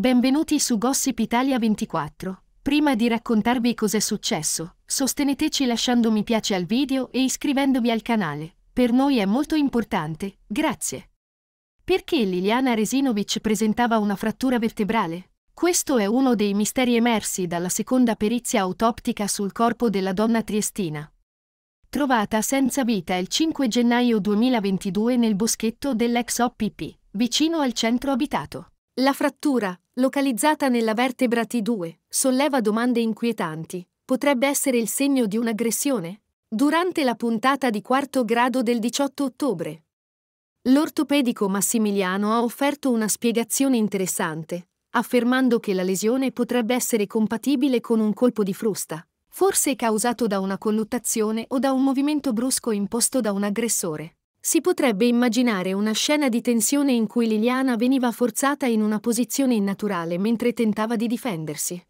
Benvenuti su Gossip Italia 24. Prima di raccontarvi cos'è successo, sosteneteci lasciando mi piace al video e iscrivendovi al canale. Per noi è molto importante, grazie. Perché Liliana Resinovic presentava una frattura vertebrale? Questo è uno dei misteri emersi dalla seconda perizia autoptica sul corpo della donna triestina. Trovata senza vita il 5 gennaio 2022 nel boschetto dell'ex OPP, vicino al centro abitato. La frattura, localizzata nella vertebra T2, solleva domande inquietanti. Potrebbe essere il segno di un'aggressione? Durante la puntata di quarto grado del 18 ottobre, l'ortopedico Massimiliano ha offerto una spiegazione interessante, affermando che la lesione potrebbe essere compatibile con un colpo di frusta, forse causato da una colluttazione o da un movimento brusco imposto da un aggressore. Si potrebbe immaginare una scena di tensione in cui Liliana veniva forzata in una posizione innaturale mentre tentava di difendersi.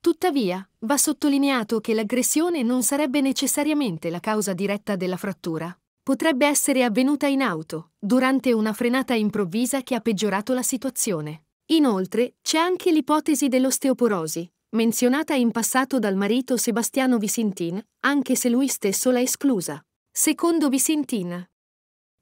Tuttavia, va sottolineato che l'aggressione non sarebbe necessariamente la causa diretta della frattura. Potrebbe essere avvenuta in auto, durante una frenata improvvisa che ha peggiorato la situazione. Inoltre, c'è anche l'ipotesi dell'osteoporosi, menzionata in passato dal marito Sebastiano Visintin, anche se lui stesso l'ha esclusa. Secondo Visintin,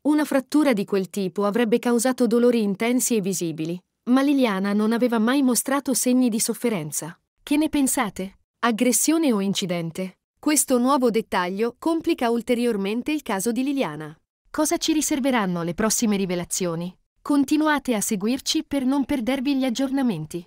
una frattura di quel tipo avrebbe causato dolori intensi e visibili, ma Liliana non aveva mai mostrato segni di sofferenza. Che ne pensate? Aggressione o incidente? Questo nuovo dettaglio complica ulteriormente il caso di Liliana. Cosa ci riserveranno le prossime rivelazioni? Continuate a seguirci per non perdervi gli aggiornamenti.